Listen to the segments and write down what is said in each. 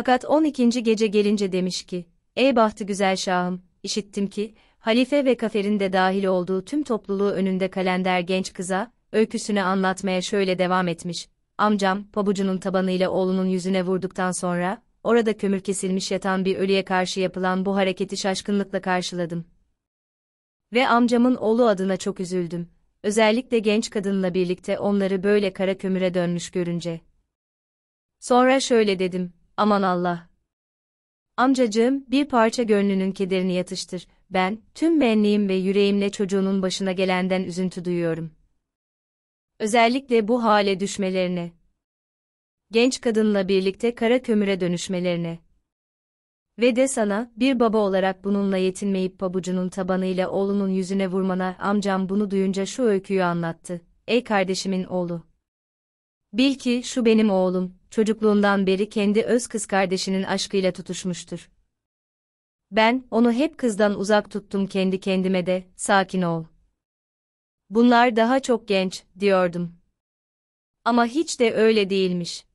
Fakat 12. gece gelince demiş ki, Ey bahtı güzel şahım, işittim ki, halife ve kaferin de dahil olduğu tüm topluluğu önünde kalender genç kıza, öyküsünü anlatmaya şöyle devam etmiş. Amcam, pabucunun tabanıyla oğlunun yüzüne vurduktan sonra, orada kömür kesilmiş yatan bir ölüye karşı yapılan bu hareketi şaşkınlıkla karşıladım. Ve amcamın oğlu adına çok üzüldüm. Özellikle genç kadınla birlikte onları böyle kara kömüre dönmüş görünce. Sonra şöyle dedim, Aman Allah! Amcacığım, bir parça gönlünün kederini yatıştır. Ben, tüm benliğim ve yüreğimle çocuğunun başına gelenden üzüntü duyuyorum. Özellikle bu hale düşmelerine. Genç kadınla birlikte kara kömüre dönüşmelerine. Ve de sana, bir baba olarak bununla yetinmeyip pabucunun tabanıyla oğlunun yüzüne vurmana, amcam bunu duyunca şu öyküyü anlattı. Ey kardeşimin oğlu! Bil ki şu benim oğlum, çocukluğundan beri kendi öz kız kardeşinin aşkıyla tutuşmuştur. Ben, onu hep kızdan uzak tuttum kendi kendime de, sakin ol. Bunlar daha çok genç, diyordum. Ama hiç de öyle değilmiş.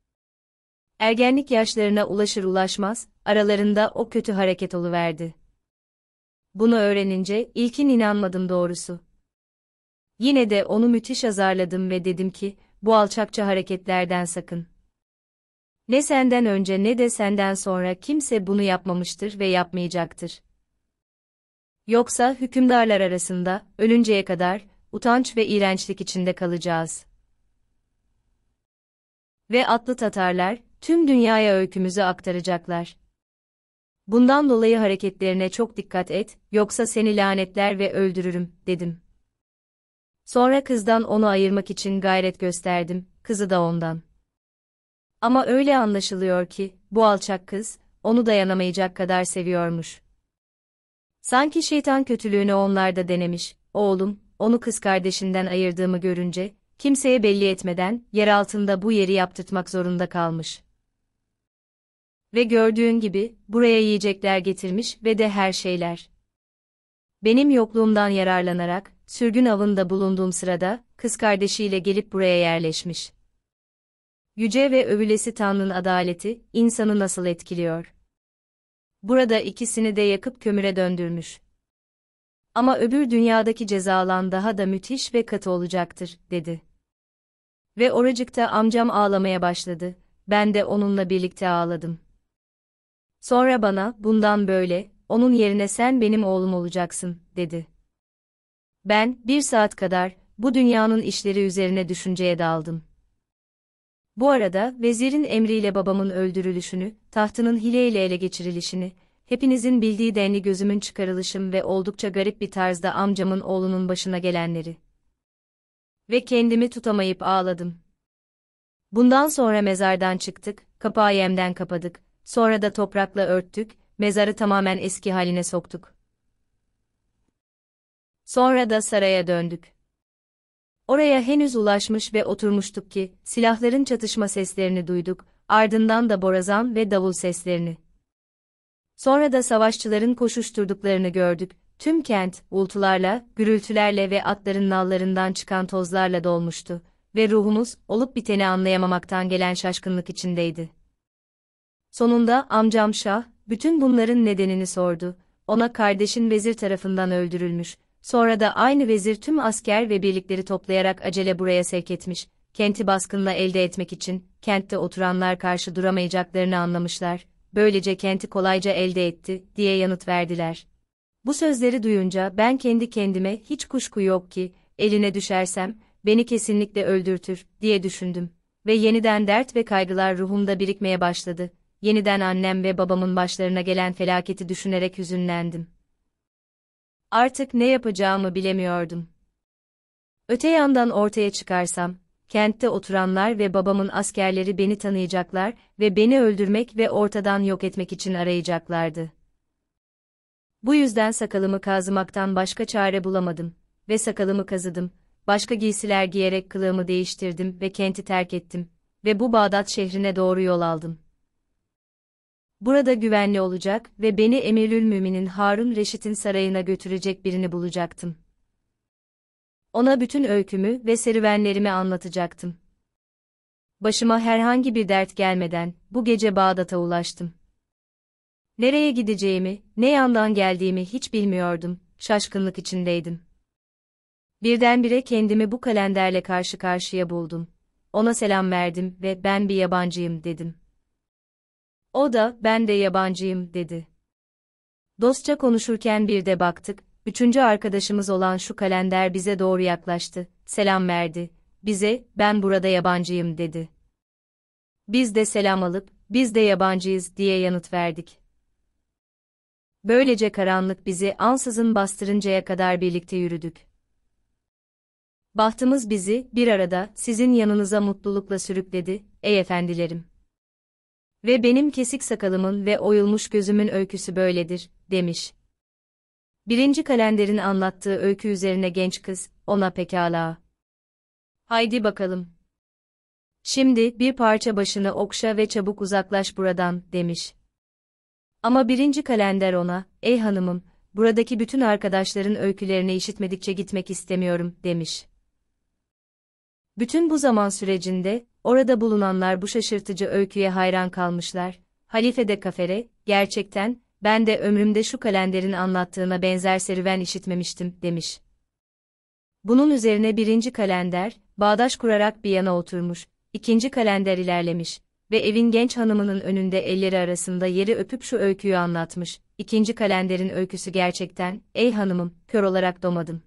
Ergenlik yaşlarına ulaşır ulaşmaz, aralarında o kötü hareket oluverdi. Bunu öğrenince ilkin inanmadım doğrusu. Yine de onu müthiş azarladım ve dedim ki, bu alçakça hareketlerden sakın. Ne senden önce ne de senden sonra kimse bunu yapmamıştır ve yapmayacaktır. Yoksa hükümdarlar arasında, ölünceye kadar, utanç ve iğrençlik içinde kalacağız. Ve atlı Tatarlar, tüm dünyaya öykümüzü aktaracaklar. Bundan dolayı hareketlerine çok dikkat et, yoksa seni lanetler ve öldürürüm, dedim. Sonra kızdan onu ayırmak için gayret gösterdim, kızı da ondan. Ama öyle anlaşılıyor ki, bu alçak kız, onu dayanamayacak kadar seviyormuş. Sanki şeytan kötülüğünü onlarda denemiş, oğlum, onu kız kardeşinden ayırdığımı görünce, kimseye belli etmeden, yer altında bu yeri yaptırtmak zorunda kalmış. Ve gördüğün gibi, buraya yiyecekler getirmiş ve de her şeyler. Benim yokluğumdan yararlanarak, sürgün avında bulunduğum sırada, kız kardeşiyle gelip buraya yerleşmiş yüce ve övülesi Tanrı'nın adaleti, insanı nasıl etkiliyor? Burada ikisini de yakıp kömüre döndürmüş. Ama öbür dünyadaki cezalan daha da müthiş ve katı olacaktır, dedi. Ve oracıkta amcam ağlamaya başladı, ben de onunla birlikte ağladım. Sonra bana, bundan böyle, onun yerine sen benim oğlum olacaksın, dedi. Ben, bir saat kadar, bu dünyanın işleri üzerine düşünceye daldım. Bu arada vezirin emriyle babamın öldürülüşünü, tahtının hileyle ele geçirilişini, hepinizin bildiği denli gözümün çıkarılışım ve oldukça garip bir tarzda amcamın oğlunun başına gelenleri. Ve kendimi tutamayıp ağladım. Bundan sonra mezardan çıktık, kapağı yemden kapadık, sonra da toprakla örttük, mezarı tamamen eski haline soktuk. Sonra da saraya döndük. Oraya henüz ulaşmış ve oturmuştuk ki, silahların çatışma seslerini duyduk, ardından da borazan ve davul seslerini. Sonra da savaşçıların koşuşturduklarını gördük, tüm kent, ultularla, gürültülerle ve atların nallarından çıkan tozlarla dolmuştu ve ruhumuz, olup biteni anlayamamaktan gelen şaşkınlık içindeydi. Sonunda amcam Şah, bütün bunların nedenini sordu, ona kardeşin vezir tarafından öldürülmüş, Sonra da aynı vezir tüm asker ve birlikleri toplayarak acele buraya sevk etmiş, kenti baskınla elde etmek için, kentte oturanlar karşı duramayacaklarını anlamışlar, böylece kenti kolayca elde etti, diye yanıt verdiler. Bu sözleri duyunca ben kendi kendime hiç kuşku yok ki, eline düşersem, beni kesinlikle öldürtür, diye düşündüm. Ve yeniden dert ve kaygılar ruhumda birikmeye başladı. Yeniden annem ve babamın başlarına gelen felaketi düşünerek hüzünlendim. Artık ne yapacağımı bilemiyordum. Öte yandan ortaya çıkarsam, kentte oturanlar ve babamın askerleri beni tanıyacaklar ve beni öldürmek ve ortadan yok etmek için arayacaklardı. Bu yüzden sakalımı kazımaktan başka çare bulamadım ve sakalımı kazıdım, başka giysiler giyerek kılığımı değiştirdim ve kenti terk ettim ve bu Bağdat şehrine doğru yol aldım. Burada güvenli olacak ve beni Emelül Mümin'in Harun Reşit'in sarayına götürecek birini bulacaktım. Ona bütün öykümü ve serüvenlerimi anlatacaktım. Başıma herhangi bir dert gelmeden bu gece Bağdat'a ulaştım. Nereye gideceğimi, ne yandan geldiğimi hiç bilmiyordum, şaşkınlık içindeydim. Birdenbire kendimi bu kalenderle karşı karşıya buldum. Ona selam verdim ve ben bir yabancıyım dedim. O da, ben de yabancıyım, dedi. Dostça konuşurken bir de baktık, üçüncü arkadaşımız olan şu kalender bize doğru yaklaştı, selam verdi. Bize, ben burada yabancıyım, dedi. Biz de selam alıp, biz de yabancıyız, diye yanıt verdik. Böylece karanlık bizi ansızın bastırıncaya kadar birlikte yürüdük. Bahtımız bizi, bir arada, sizin yanınıza mutlulukla sürükledi, ey efendilerim. Ve benim kesik sakalımın ve oyulmuş gözümün öyküsü böyledir, demiş. Birinci kalenderin anlattığı öykü üzerine genç kız, ona pekala. Haydi bakalım. Şimdi, bir parça başını okşa ve çabuk uzaklaş buradan, demiş. Ama birinci kalender ona, ey hanımım, buradaki bütün arkadaşların öykülerini işitmedikçe gitmek istemiyorum, demiş. Bütün bu zaman sürecinde, Orada bulunanlar bu şaşırtıcı öyküye hayran kalmışlar. Halife de kafere, gerçekten, ben de ömrümde şu kalenderin anlattığına benzer serüven işitmemiştim, demiş. Bunun üzerine birinci kalender, bağdaş kurarak bir yana oturmuş, ikinci kalender ilerlemiş ve evin genç hanımının önünde elleri arasında yeri öpüp şu öyküyü anlatmış. İkinci kalenderin öyküsü gerçekten, ey hanımım, kör olarak domadım.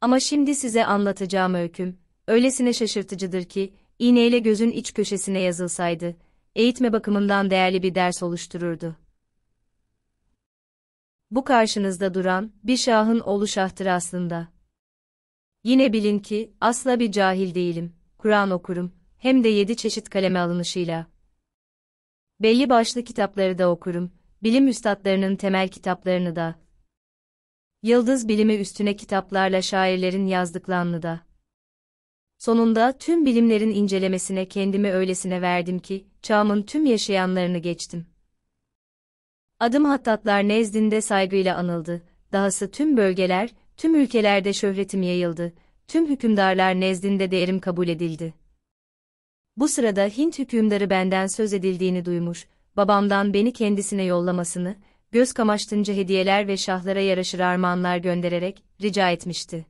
Ama şimdi size anlatacağım öyküm, öylesine şaşırtıcıdır ki, iğneyle gözün iç köşesine yazılsaydı, eğitme bakımından değerli bir ders oluştururdu. Bu karşınızda duran, bir şahın oğlu şahtır aslında. Yine bilin ki, asla bir cahil değilim, Kur'an okurum, hem de yedi çeşit kaleme alınışıyla. Belli başlı kitapları da okurum, bilim üstadlarının temel kitaplarını da. Yıldız bilimi üstüne kitaplarla şairlerin yazdıklarını da. Sonunda tüm bilimlerin incelemesine kendimi öylesine verdim ki, çağımın tüm yaşayanlarını geçtim. Adım hattatlar nezdinde saygıyla anıldı, dahası tüm bölgeler, tüm ülkelerde şöhretim yayıldı, tüm hükümdarlar nezdinde değerim kabul edildi. Bu sırada Hint hükümdarı benden söz edildiğini duymuş, babamdan beni kendisine yollamasını, göz kamaştınca hediyeler ve şahlara yaraşır armağanlar göndererek rica etmişti.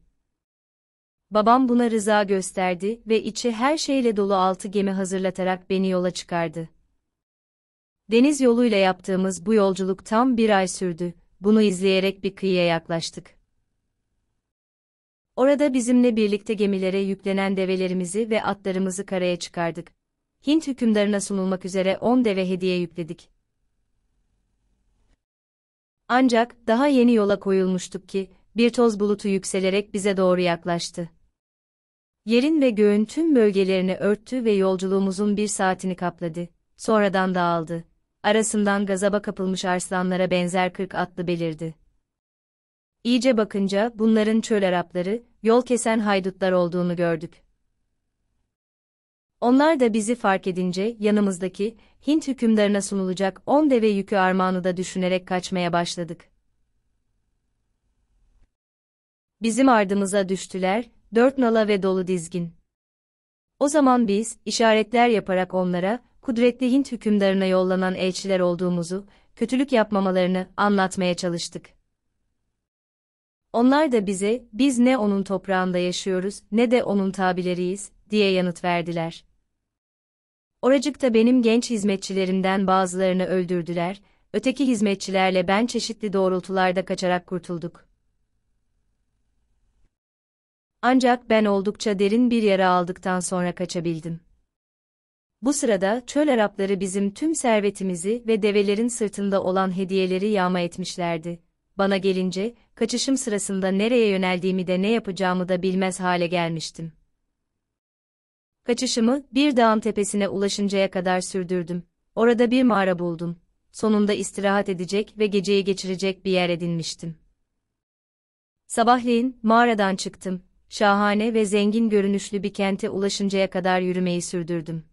Babam buna rıza gösterdi ve içi her şeyle dolu altı gemi hazırlatarak beni yola çıkardı. Deniz yoluyla yaptığımız bu yolculuk tam bir ay sürdü, bunu izleyerek bir kıyıya yaklaştık. Orada bizimle birlikte gemilere yüklenen develerimizi ve atlarımızı karaya çıkardık. Hint hükümdarına sunulmak üzere 10 deve hediye yükledik. Ancak daha yeni yola koyulmuştuk ki, bir toz bulutu yükselerek bize doğru yaklaştı. Yerin ve göğün tüm bölgelerini örttü ve yolculuğumuzun bir saatini kapladı. Sonradan dağıldı. Arasından gazaba kapılmış arslanlara benzer kırk atlı belirdi. İyice bakınca bunların çöl Arapları, yol kesen haydutlar olduğunu gördük. Onlar da bizi fark edince yanımızdaki Hint hükümdarına sunulacak on deve yükü armağanı da düşünerek kaçmaya başladık. Bizim ardımıza düştüler dört nala ve dolu dizgin. O zaman biz, işaretler yaparak onlara, kudretli Hint hükümdarına yollanan elçiler olduğumuzu, kötülük yapmamalarını anlatmaya çalıştık. Onlar da bize, biz ne onun toprağında yaşıyoruz, ne de onun tabileriyiz, diye yanıt verdiler. Oracıkta benim genç hizmetçilerimden bazılarını öldürdüler, öteki hizmetçilerle ben çeşitli doğrultularda kaçarak kurtulduk. Ancak ben oldukça derin bir yara aldıktan sonra kaçabildim. Bu sırada çöl Arapları bizim tüm servetimizi ve develerin sırtında olan hediyeleri yağma etmişlerdi. Bana gelince, kaçışım sırasında nereye yöneldiğimi de ne yapacağımı da bilmez hale gelmiştim. Kaçışımı bir dağın tepesine ulaşıncaya kadar sürdürdüm. Orada bir mağara buldum. Sonunda istirahat edecek ve geceyi geçirecek bir yer edinmiştim. Sabahleyin mağaradan çıktım şahane ve zengin görünüşlü bir kente ulaşıncaya kadar yürümeyi sürdürdüm.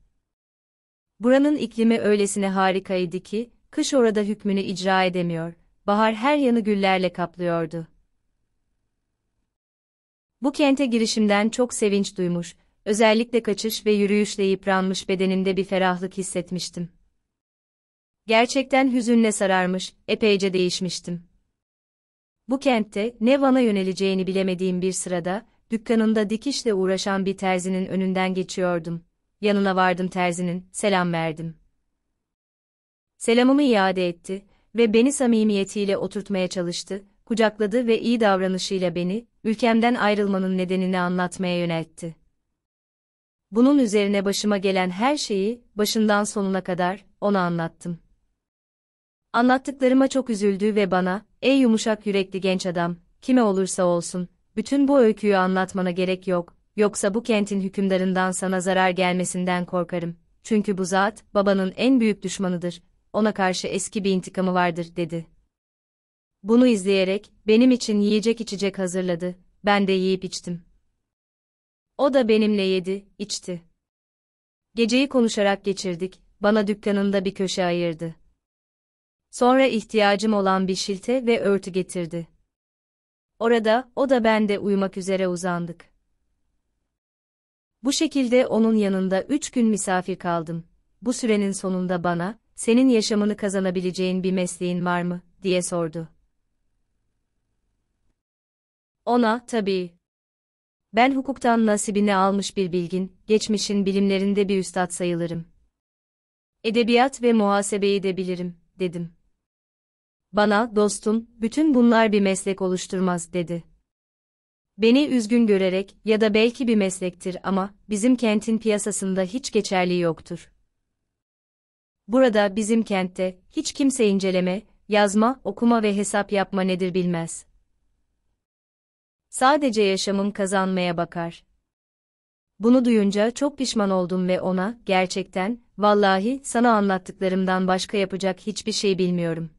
Buranın iklimi öylesine harikaydı ki, kış orada hükmünü icra edemiyor, bahar her yanı güllerle kaplıyordu. Bu kente girişimden çok sevinç duymuş, özellikle kaçış ve yürüyüşle yıpranmış bedenimde bir ferahlık hissetmiştim. Gerçekten hüzünle sararmış, epeyce değişmiştim. Bu kentte ne Van'a yöneleceğini bilemediğim bir sırada, Dükkanında dikişle uğraşan bir terzinin önünden geçiyordum. Yanına vardım terzinin, selam verdim. Selamımı iade etti ve beni samimiyetiyle oturtmaya çalıştı, kucakladı ve iyi davranışıyla beni, ülkemden ayrılmanın nedenini anlatmaya yöneltti. Bunun üzerine başıma gelen her şeyi, başından sonuna kadar, ona anlattım. Anlattıklarıma çok üzüldü ve bana, ey yumuşak yürekli genç adam, kime olursa olsun, bütün bu öyküyü anlatmana gerek yok, yoksa bu kentin hükümdarından sana zarar gelmesinden korkarım. Çünkü bu zat, babanın en büyük düşmanıdır, ona karşı eski bir intikamı vardır, dedi. Bunu izleyerek, benim için yiyecek içecek hazırladı, ben de yiyip içtim. O da benimle yedi, içti. Geceyi konuşarak geçirdik, bana dükkanında bir köşe ayırdı. Sonra ihtiyacım olan bir şilte ve örtü getirdi. Orada, o da ben de uyumak üzere uzandık. Bu şekilde onun yanında üç gün misafir kaldım. Bu sürenin sonunda bana, senin yaşamını kazanabileceğin bir mesleğin var mı, diye sordu. Ona, tabii. Ben hukuktan nasibini almış bir bilgin, geçmişin bilimlerinde bir üstad sayılırım. Edebiyat ve muhasebeyi de bilirim, dedim. Bana, dostum, bütün bunlar bir meslek oluşturmaz, dedi. Beni üzgün görerek ya da belki bir meslektir ama bizim kentin piyasasında hiç geçerli yoktur. Burada bizim kentte hiç kimse inceleme, yazma, okuma ve hesap yapma nedir bilmez. Sadece yaşamın kazanmaya bakar. Bunu duyunca çok pişman oldum ve ona, gerçekten, vallahi sana anlattıklarımdan başka yapacak hiçbir şey bilmiyorum.''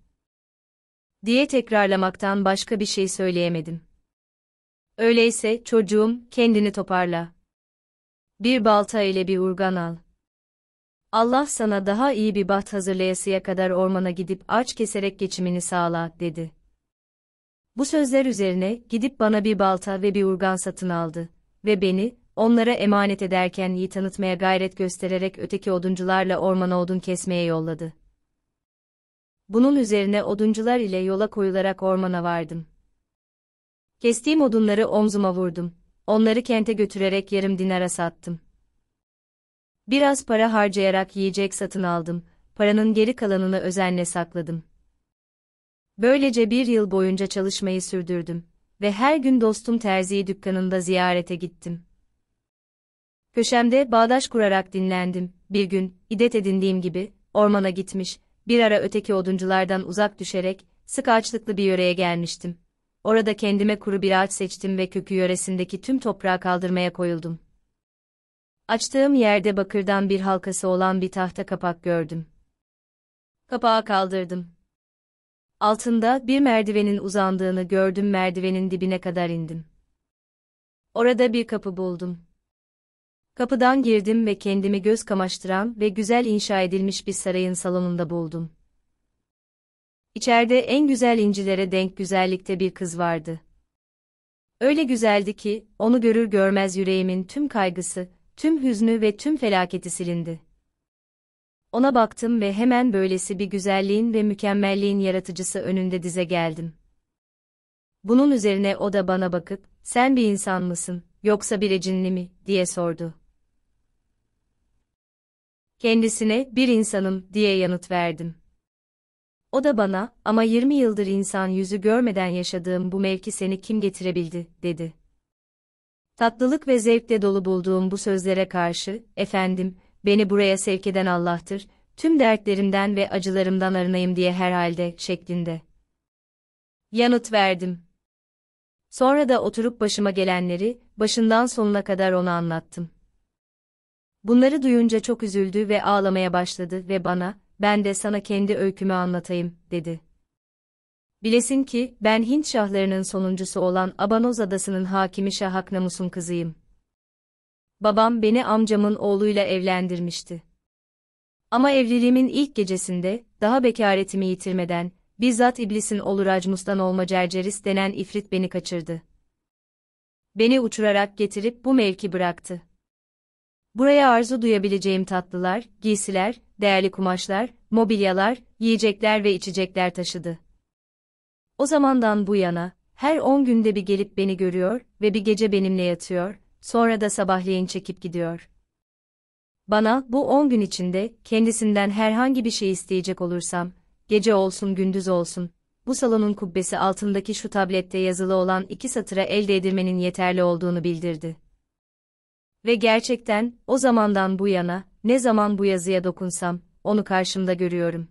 diye tekrarlamaktan başka bir şey söyleyemedim. Öyleyse çocuğum kendini toparla. Bir balta ile bir urgan al. Allah sana daha iyi bir baht hazırlayasıya kadar ormana gidip ağaç keserek geçimini sağla, dedi. Bu sözler üzerine gidip bana bir balta ve bir urgan satın aldı ve beni, onlara emanet ederken iyi tanıtmaya gayret göstererek öteki oduncularla ormana odun kesmeye yolladı bunun üzerine oduncular ile yola koyularak ormana vardım. Kestiğim odunları omzuma vurdum, onları kente götürerek yarım dinara sattım. Biraz para harcayarak yiyecek satın aldım, paranın geri kalanını özenle sakladım. Böylece bir yıl boyunca çalışmayı sürdürdüm ve her gün dostum terziyi dükkanında ziyarete gittim. Köşemde bağdaş kurarak dinlendim, bir gün, idet edindiğim gibi, ormana gitmiş, bir ara öteki odunculardan uzak düşerek, sık ağaçlıklı bir yöreye gelmiştim. Orada kendime kuru bir ağaç seçtim ve kökü yöresindeki tüm toprağı kaldırmaya koyuldum. Açtığım yerde bakırdan bir halkası olan bir tahta kapak gördüm. Kapağı kaldırdım. Altında bir merdivenin uzandığını gördüm merdivenin dibine kadar indim. Orada bir kapı buldum. Kapıdan girdim ve kendimi göz kamaştıran ve güzel inşa edilmiş bir sarayın salonunda buldum. İçeride en güzel incilere denk güzellikte bir kız vardı. Öyle güzeldi ki, onu görür görmez yüreğimin tüm kaygısı, tüm hüznü ve tüm felaketi silindi. Ona baktım ve hemen böylesi bir güzelliğin ve mükemmelliğin yaratıcısı önünde dize geldim. Bunun üzerine o da bana bakıp, sen bir insan mısın, yoksa bir ecinli mi, diye sordu. Kendisine bir insanım diye yanıt verdim. O da bana ama 20 yıldır insan yüzü görmeden yaşadığım bu mevki seni kim getirebildi dedi. Tatlılık ve zevkle dolu bulduğum bu sözlere karşı efendim beni buraya sevk eden Allah'tır. Tüm dertlerimden ve acılarımdan arınayım diye herhalde şeklinde. Yanıt verdim. Sonra da oturup başıma gelenleri başından sonuna kadar ona anlattım. Bunları duyunca çok üzüldü ve ağlamaya başladı ve bana, ben de sana kendi öykümü anlatayım, dedi. Bilesin ki, ben Hint şahlarının sonuncusu olan Abanoz Adası'nın hakimi Şah Aknamus'un kızıyım. Babam beni amcamın oğluyla evlendirmişti. Ama evliliğimin ilk gecesinde, daha bekaretimi yitirmeden, bizzat iblisin olur Acmus'tan olma Cerceris denen ifrit beni kaçırdı. Beni uçurarak getirip bu mevki bıraktı. Buraya arzu duyabileceğim tatlılar, giysiler, değerli kumaşlar, mobilyalar, yiyecekler ve içecekler taşıdı. O zamandan bu yana, her on günde bir gelip beni görüyor ve bir gece benimle yatıyor, sonra da sabahleyin çekip gidiyor. Bana bu on gün içinde kendisinden herhangi bir şey isteyecek olursam, gece olsun gündüz olsun, bu salonun kubbesi altındaki şu tablette yazılı olan iki satıra elde edilmenin yeterli olduğunu bildirdi. Ve gerçekten, o zamandan bu yana, ne zaman bu yazıya dokunsam, onu karşımda görüyorum.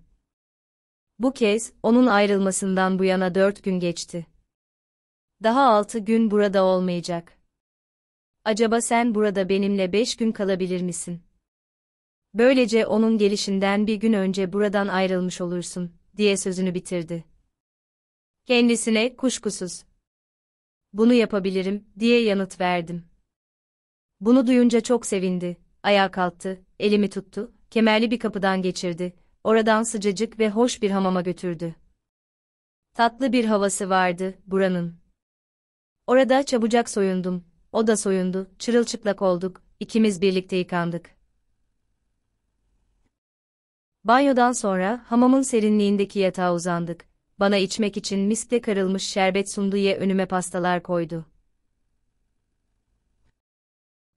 Bu kez, onun ayrılmasından bu yana dört gün geçti. Daha altı gün burada olmayacak. Acaba sen burada benimle beş gün kalabilir misin? Böylece onun gelişinden bir gün önce buradan ayrılmış olursun, diye sözünü bitirdi. Kendisine kuşkusuz. Bunu yapabilirim, diye yanıt verdim. Bunu duyunca çok sevindi, ayağa kalktı, elimi tuttu, kemerli bir kapıdan geçirdi, oradan sıcacık ve hoş bir hamama götürdü. Tatlı bir havası vardı buranın. Orada çabucak soyundum, o da soyundu, çırılçıplak olduk, ikimiz birlikte yıkandık. Banyodan sonra hamamın serinliğindeki yatağa uzandık. Bana içmek için miskle karılmış şerbet sundu ye önüme pastalar koydu.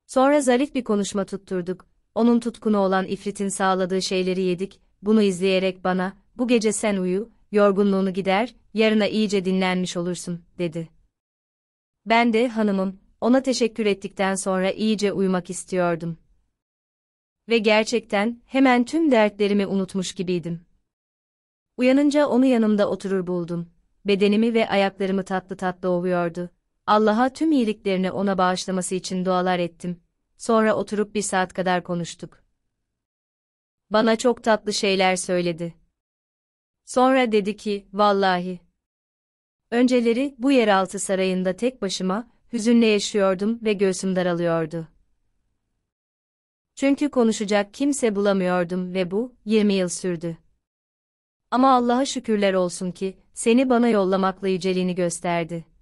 Sonra zarif bir konuşma tutturduk, onun tutkunu olan ifritin sağladığı şeyleri yedik, bunu izleyerek bana, bu gece sen uyu, yorgunluğunu gider, yarına iyice dinlenmiş olursun, dedi. Ben de hanımım, ona teşekkür ettikten sonra iyice uyumak istiyordum. Ve gerçekten hemen tüm dertlerimi unutmuş gibiydim. Uyanınca onu yanımda oturur buldum. Bedenimi ve ayaklarımı tatlı tatlı ovuyordu. Allah'a tüm iyiliklerini ona bağışlaması için dualar ettim. Sonra oturup bir saat kadar konuştuk. Bana çok tatlı şeyler söyledi. Sonra dedi ki, vallahi. Önceleri bu yeraltı sarayında tek başıma, hüzünle yaşıyordum ve göğsüm daralıyordu. Çünkü konuşacak kimse bulamıyordum ve bu, 20 yıl sürdü. Ama Allah'a şükürler olsun ki, seni bana yollamakla yüceliğini gösterdi.''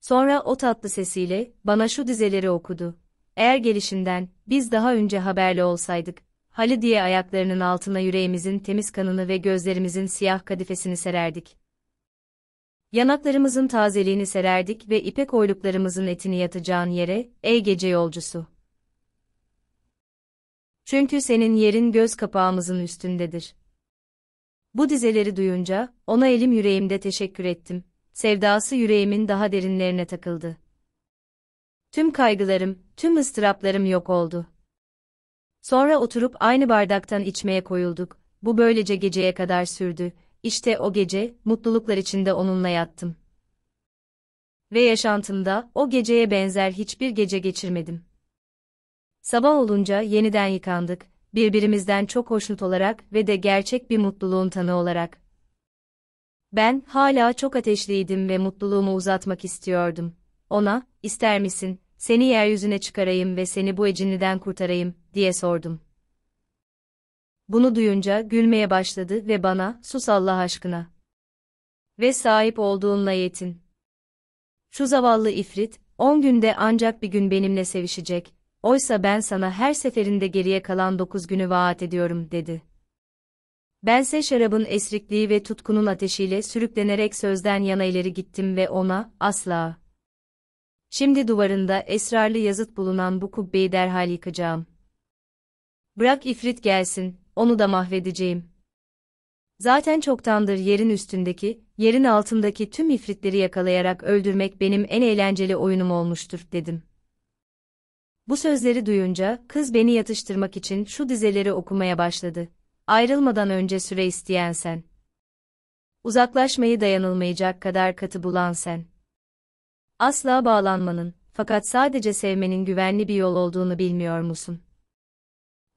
Sonra o tatlı sesiyle bana şu dizeleri okudu. Eğer gelişinden biz daha önce haberli olsaydık, Hali diye ayaklarının altına yüreğimizin temiz kanını ve gözlerimizin siyah kadifesini sererdik. Yanaklarımızın tazeliğini sererdik ve ipek oyluklarımızın etini yatacağın yere, ey gece yolcusu. Çünkü senin yerin göz kapağımızın üstündedir. Bu dizeleri duyunca, ona elim yüreğimde teşekkür ettim sevdası yüreğimin daha derinlerine takıldı. Tüm kaygılarım, tüm ıstıraplarım yok oldu. Sonra oturup aynı bardaktan içmeye koyulduk, bu böylece geceye kadar sürdü, İşte o gece, mutluluklar içinde onunla yattım. Ve yaşantımda, o geceye benzer hiçbir gece geçirmedim. Sabah olunca yeniden yıkandık, birbirimizden çok hoşnut olarak ve de gerçek bir mutluluğun tanığı olarak, ben, hala çok ateşliydim ve mutluluğumu uzatmak istiyordum. Ona, ister misin, seni yeryüzüne çıkarayım ve seni bu ecinliden kurtarayım, diye sordum. Bunu duyunca gülmeye başladı ve bana, sus Allah aşkına. Ve sahip olduğunla yetin. Şu zavallı ifrit, on günde ancak bir gün benimle sevişecek, oysa ben sana her seferinde geriye kalan dokuz günü vaat ediyorum, dedi. Bense şarabın esrikliği ve tutkunun ateşiyle sürüklenerek sözden yana ileri gittim ve ona, asla. Şimdi duvarında esrarlı yazıt bulunan bu kubbeyi derhal yıkacağım. Bırak ifrit gelsin, onu da mahvedeceğim. Zaten çoktandır yerin üstündeki, yerin altındaki tüm ifritleri yakalayarak öldürmek benim en eğlenceli oyunum olmuştur, dedim. Bu sözleri duyunca, kız beni yatıştırmak için şu dizeleri okumaya başladı ayrılmadan önce süre isteyen sen. Uzaklaşmayı dayanılmayacak kadar katı bulan sen. Asla bağlanmanın, fakat sadece sevmenin güvenli bir yol olduğunu bilmiyor musun?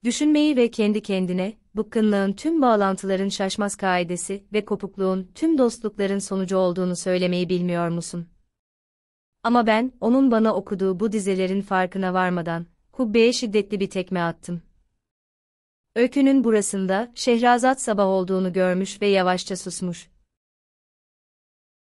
Düşünmeyi ve kendi kendine, bıkkınlığın tüm bağlantıların şaşmaz kaidesi ve kopukluğun tüm dostlukların sonucu olduğunu söylemeyi bilmiyor musun? Ama ben, onun bana okuduğu bu dizelerin farkına varmadan, kubbeye şiddetli bir tekme attım. Öykünün burasında Şehrazat sabah olduğunu görmüş ve yavaşça susmuş.